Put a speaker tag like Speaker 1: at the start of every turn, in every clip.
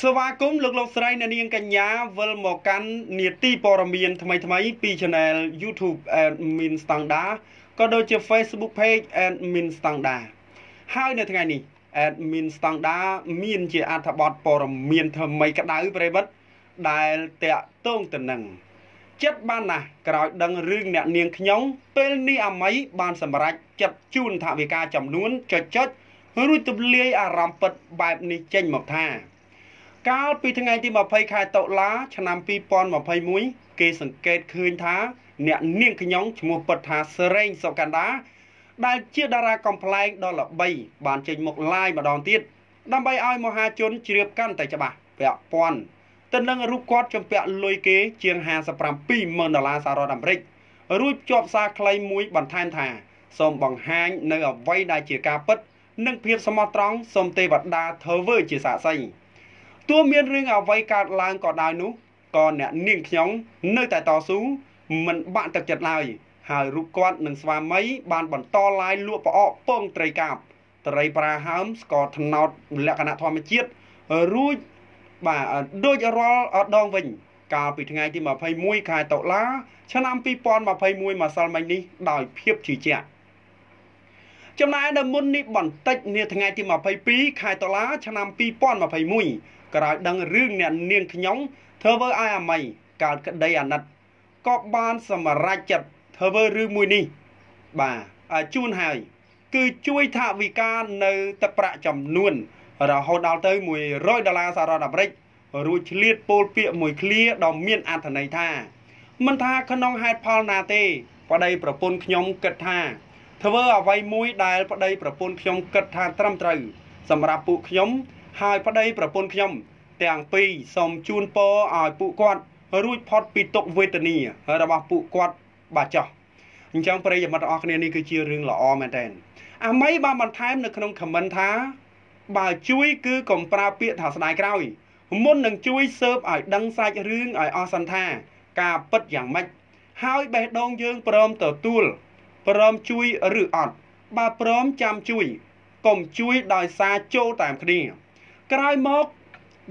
Speaker 1: ស្វាគមន៍លោកលោកស្រីអ្នកនាងកញ្ញាវិលមកកាន់នីតិព័រមានថ្មីថ្មីពី Channel YouTube Admin Standard ក៏ដូចជា Facebook Page Admin Standard ហើយនៅថ្ងៃនេះ Admin Standard មានជាអត្ថបទព័រមានថ្មីក្តៅប្រិមិត្តដែលតាក់ទងទៅនឹងចិត្តបានណាស់ក្រោយដឹងរឿងអ្នកនាងខ្ញុំពេលនេះអាមី បានសម្រេចចិត្តជូនថាវិការចំនួនចុចចុចរួចទម្លាយអារម្មណ៍ពិតបែបនេះចេញមកថាកាលពីថ្ងៃទី20ខែតុលា ឆ្នាំ2021គេសង្កេតឃើញថា អ្នកនាងខ្ញុំឈ្មោះពិតថាសេរីសុកណ្ដាដែលជា តារាកំ pl ែងដ៏ល្បីបានចេញមក live ម្ដងទៀតដើម្បីឲ្យមហាជនជ្រាបកាន់តែច្បាស់ពាក់ព័ន្ធទៅនឹងរូបគាត់ចំពាក់លុយគេ ជាង57,000ដុល្លារសហរដ្ឋអាមេរិករួចភ្ជាប់សារខ្លីមួយបន្ថែមថាសូមបង្ហាញនៅអ្វីដែលជាការពិតនិងភាពស្មោះត្រង់សូមទេវតាធ្វើជាសាក្សីទោះមានរឿងអ្វីកើតឡើងក៏ដោយនោះក៏អ្នកនាងខ្ញុំនៅតែតស៊ូមិនបាក់ទឹកចិត្តឡើយហើយរូបគាត់និងស្វាមី បានបន្តឡាយលក់ផ្អកពងត្រីកាប់ត្រីប្រាហើមស្ករត្នោតលក្ខណៈធម្មជាតិរួចបាទដូចរាល់ដងវិញ កាលពីថ្ងៃទី21ខែតុលា ឆ្នាំ2021ម្សិលមិញនេះដោយភាពជឿជាក់ចំណែកនៅមុននេះបន្តិចនាថ្ងៃទី22ខែតុលាឆ្នាំ2021ក្រោយដឹងរឿងអ្នកនាងខ្ញុំធ្វើឲ្យអាមីកើតក្តីអាណិតក៏បានសម្រេចចិត្តធ្វើរឿងមួយនេះបាទជូនហើយគឺជួយថាវិការនៅទឹកប្រាក់ចំនួន រហូតដល់ទៅ100ដុល្លារសហរដ្ឋអាមេរិករួចឆ្លៀតពោលពាក្យមួយឃ្លាដ៏មានអត្ថន័យថាមិនថាក្នុងហេតុផលណាទេប្តីប្រពន្ធខ្ញុំគិតថាធ្វើអ្វីមួយដែលប្តីប្រពន្ធខ្ញុំគិតថាត្រឹមត្រូវសម្រាប់ពួកខ្ញុំហើយប្តីប្រពន្ធខ្ញុំទាំងពីរសូមជូនពរឲ្យពួកគាត់រួចផុតពីទុក្ខវេទនារបស់ពួកគាត់បាទចោះអញ្ចឹងប្រិយមិត្តទាំងអស់គ្នានេះគឺជារឿងល្អមែនតើអាមីបានបន្ថែមនៅក្នុង comment ថាបើជួយគឺកុំប្រើពាក្យថាស្ដាយក្រោយមុននឹងជួយសើបឲ្យដឹងសាច់រឿងឲ្យអស់សន្តាការពិតយ៉ាងម៉េចហើយបេះដូងយើងព្រមទទួលព្រមជួយឬអត់បើព្រមចាំជួយកុំជួយដោយសារចូលតាមគ្នាក្រោយមក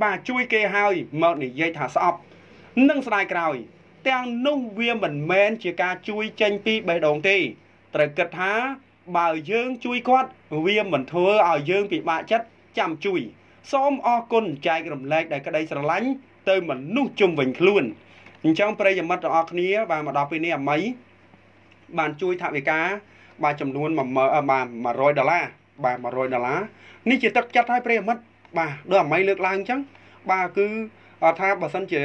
Speaker 1: បាទជួយគេហើយមកនិយាយថាស្អប់និងស្ដាយក្រោយ ទាំងនោះវាមិនមែនជាការជួយចេញពីបេះដូងទេត្រូវគិតថាបើយើងជួយគាត់វាមិនធ្វើឲ្យយើងពិបាកចិត្តចាំជួយសូមអរគុណចែករំលែកដល់ក្តីស្រឡាញ់ទៅមនុស្សជុំវិញខ្លួនអញ្ចឹងប្រិយមិត្តទាំងអស់គ្នាបាទមកដល់ពេលនេះអមីបានជួយថវិកាបាទចំនួន10000បាទ100ដុល្លារបាទ100ដុល្លារនេះជាទឹកចិត្តឲ្យប្រិយមិត្តបាទដូចអាមីលើកឡើងអញ្ចឹងបាទគឺថាបើសិនជា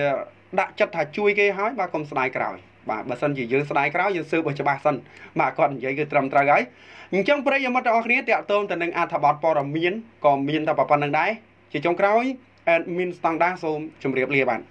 Speaker 1: ដាក់ចិត្តថាជួយគេហើយបាទកុំស្ដាយក្រោយបាទបើសិនជាយើងស្ដាយក្រោយយើងស៊ើបឲ្យច្បាស់សិនបាទគាត់និយាយគឺត្រឹមត្រូវហើយអញ្ចឹងប្រិយមិត្តទាំងអស់គ្នាតកតងទៅនឹងអត្ថបទព័ត៌មានក៏មានតែប៉ុណ្្នឹងដែរជាចុងក្រោយ admin standard សូមជម្រាបលាបាទ